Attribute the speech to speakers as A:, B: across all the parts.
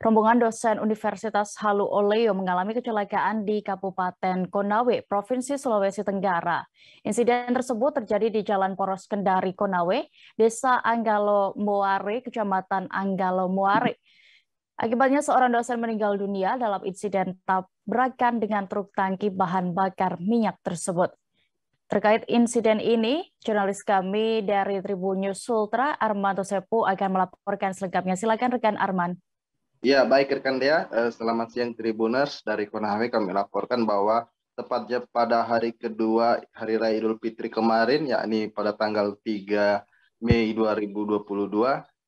A: Rombongan dosen Universitas Halu Oleo mengalami kecelakaan di Kabupaten Konawe, Provinsi Sulawesi Tenggara. Insiden tersebut terjadi di Jalan Poros Kendari Konawe, Desa Anggalo Muare, Kecamatan Anggalo Muare. Akibatnya seorang dosen meninggal dunia dalam insiden tabrakan dengan truk tangki bahan bakar minyak tersebut. Terkait insiden ini, jurnalis kami dari Tribun News Sultra, Arman Tosepu, akan melaporkan selengkapnya. Silakan rekan Arman.
B: Ya, baik rekan dia. Eh, selamat siang Tribuners. Dari Konawe kami laporkan bahwa tepatnya pada hari kedua Hari Raya Idul Fitri kemarin, yakni pada tanggal 3 Mei 2022,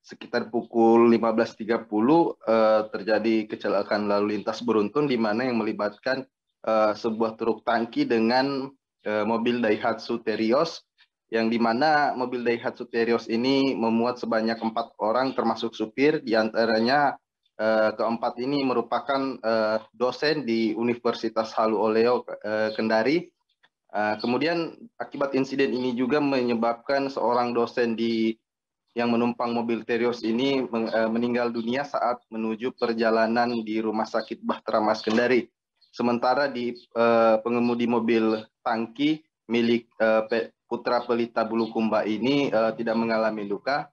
B: sekitar pukul 15.30 eh, terjadi kecelakaan lalu lintas beruntun di mana yang melibatkan eh, sebuah truk tangki dengan mobil Daihatsu Terios yang di mana mobil Daihatsu Terios ini memuat sebanyak empat orang termasuk supir diantaranya Eh, keempat ini merupakan uh, dosen di Universitas Halu Oleo uh, Kendari. Uh, kemudian akibat insiden ini juga menyebabkan seorang dosen di yang menumpang mobil Terios ini men, uh, meninggal dunia saat menuju perjalanan di Rumah Sakit Bahtera Mas Kendari. Sementara di uh, pengemudi mobil tangki milik uh, Putra Pelita Bulukumba ini uh, tidak mengalami luka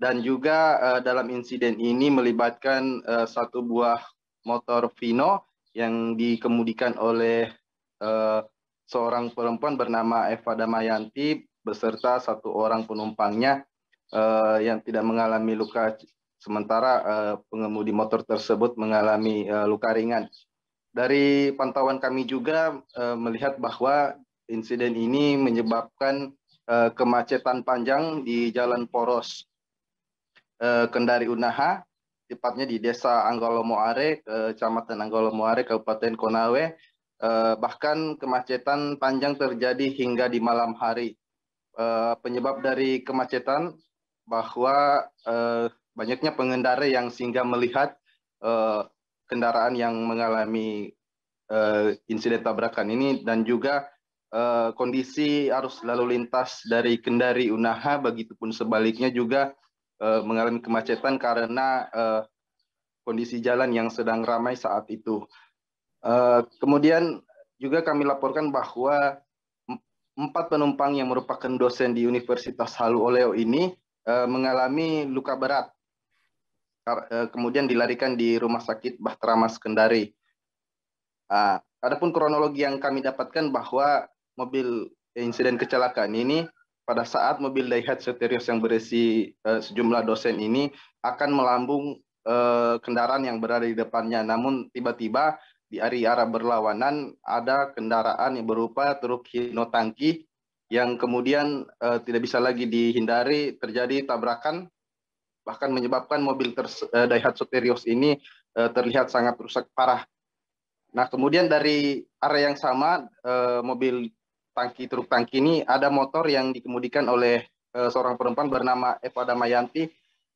B: dan juga uh, dalam insiden ini melibatkan uh, satu buah motor Vino yang dikemudikan oleh uh, seorang perempuan bernama Eva Damayanti beserta satu orang penumpangnya uh, yang tidak mengalami luka sementara uh, pengemudi motor tersebut mengalami uh, luka ringan. Dari pantauan kami juga uh, melihat bahwa insiden ini menyebabkan uh, kemacetan panjang di Jalan Poros Eh, Kendari Unaha, tepatnya di Desa Anggolo Kecamatan Anggolo Kabupaten Konawe. Eh, bahkan kemacetan panjang terjadi hingga di malam hari. Eh, penyebab dari kemacetan bahwa banyaknya pengendara yang sehingga melihat kendaraan yang mengalami insiden tabrakan ini dan juga kondisi arus lalu lintas dari Kendari Unaha begitupun sebaliknya juga uh, mengalami kemacetan karena uh, kondisi jalan yang sedang ramai saat itu. Uh, kemudian juga kami laporkan bahwa empat penumpang yang merupakan dosen di Universitas Halu Oleo ini uh, mengalami luka berat. Uh, kemudian dilarikan di Rumah Sakit Bahtera Mas Kendari. Uh, adapun kronologi yang kami dapatkan bahwa mobil insiden kecelakaan ini pada saat mobil Daihatsu Terios yang berisi uh, sejumlah dosen ini akan melambung uh, kendaraan yang berada di depannya. Namun tiba-tiba di arah berlawanan ada kendaraan yang berupa truk Hino tangki yang kemudian uh, tidak bisa lagi dihindari terjadi tabrakan bahkan menyebabkan mobil uh, Daihatsu Terios ini uh, terlihat sangat rusak parah. Nah, kemudian dari area yang sama, mobil tangki truk tangki ini ada motor yang dikemudikan oleh uh, seorang perempuan bernama Eva Damayanti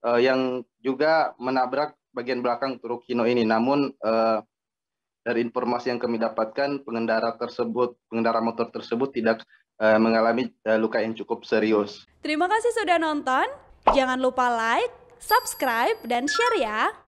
B: uh, yang juga menabrak bagian belakang truk Hino ini. Namun uh, dari informasi yang kami dapatkan pengendara tersebut pengendara motor tersebut tidak uh, mengalami uh, luka yang cukup serius.
A: Terima kasih sudah nonton. Jangan lupa like, subscribe dan share ya.